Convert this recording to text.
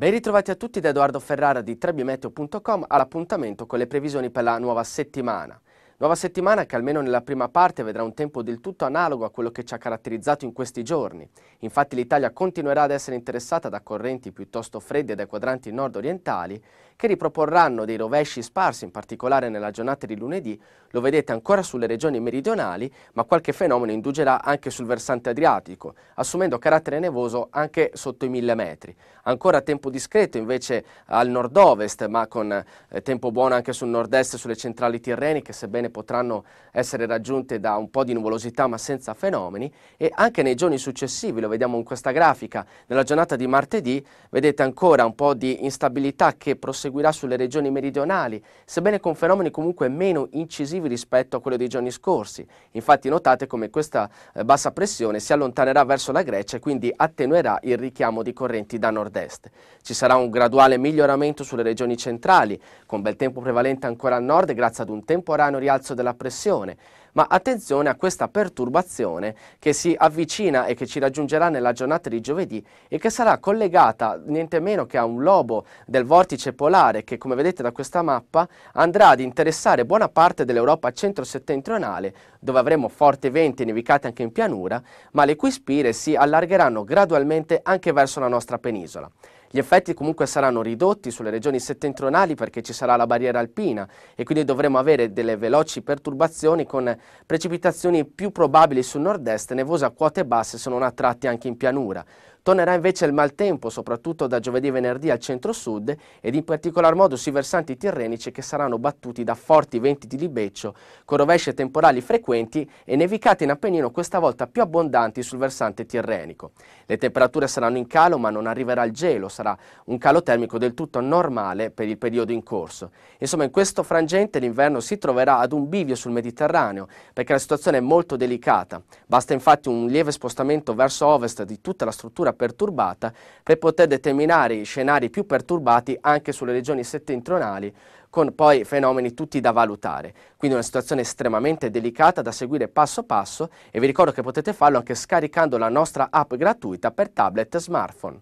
Ben ritrovati a tutti da Edoardo Ferrara di trebimeteo.com all'appuntamento con le previsioni per la nuova settimana. Nuova settimana che almeno nella prima parte vedrà un tempo del tutto analogo a quello che ci ha caratterizzato in questi giorni. Infatti l'Italia continuerà ad essere interessata da correnti piuttosto fredde dai quadranti nord-orientali che riproporranno dei rovesci sparsi, in particolare nella giornata di lunedì, lo vedete ancora sulle regioni meridionali, ma qualche fenomeno indugerà anche sul versante adriatico, assumendo carattere nevoso anche sotto i 1000 metri. Ancora tempo discreto invece al nord-ovest, ma con eh, tempo buono anche sul nord-est e sulle centrali tirreniche, sebbene mattina potranno essere raggiunte da un po' di nuvolosità ma senza fenomeni e anche nei giorni successivi, lo vediamo in questa grafica, nella giornata di martedì vedete ancora un po' di instabilità che proseguirà sulle regioni meridionali, sebbene con fenomeni comunque meno incisivi rispetto a quello dei giorni scorsi. Infatti notate come questa eh, bassa pressione si allontanerà verso la Grecia e quindi attenuerà il richiamo di correnti da nord-est. Ci sarà un graduale miglioramento sulle regioni centrali, con bel tempo prevalente ancora a nord grazie ad un temporaneo rialzo rialzo della pressione, ma attenzione a questa perturbazione che si avvicina e che ci raggiungerà nella giornata di giovedì e che sarà collegata niente meno che a un lobo del vortice polare che come vedete da questa mappa andrà ad interessare buona parte dell'Europa centro-settentrionale dove avremo forti venti e nevicate anche in pianura ma le cui spire si allargheranno gradualmente anche verso la nostra penisola. Gli effetti comunque saranno ridotti sulle regioni settentrionali perché ci sarà la barriera alpina e quindi dovremo avere delle veloci perturbazioni con precipitazioni più probabili sul nord-est, nevosa a quote basse se non a tratti anche in pianura. Tornerà invece il maltempo, soprattutto da giovedì e venerdì al centro-sud ed in particolar modo sui versanti tirrenici che saranno battuti da forti venti di libeccio, con rovesce temporali frequenti e nevicate in Appennino questa volta più abbondanti sul versante tirrenico. Le temperature saranno in calo ma non arriverà il gelo, sarà un calo termico del tutto normale per il periodo in corso. Insomma in questo frangente l'inverno si troverà ad un bivio sul Mediterraneo perché la situazione è molto delicata. Basta infatti un lieve spostamento verso ovest di tutta la struttura perturbata per poter determinare i scenari più perturbati anche sulle regioni settentrionali con poi fenomeni tutti da valutare. Quindi una situazione estremamente delicata da seguire passo passo e vi ricordo che potete farlo anche scaricando la nostra app gratuita per tablet e smartphone.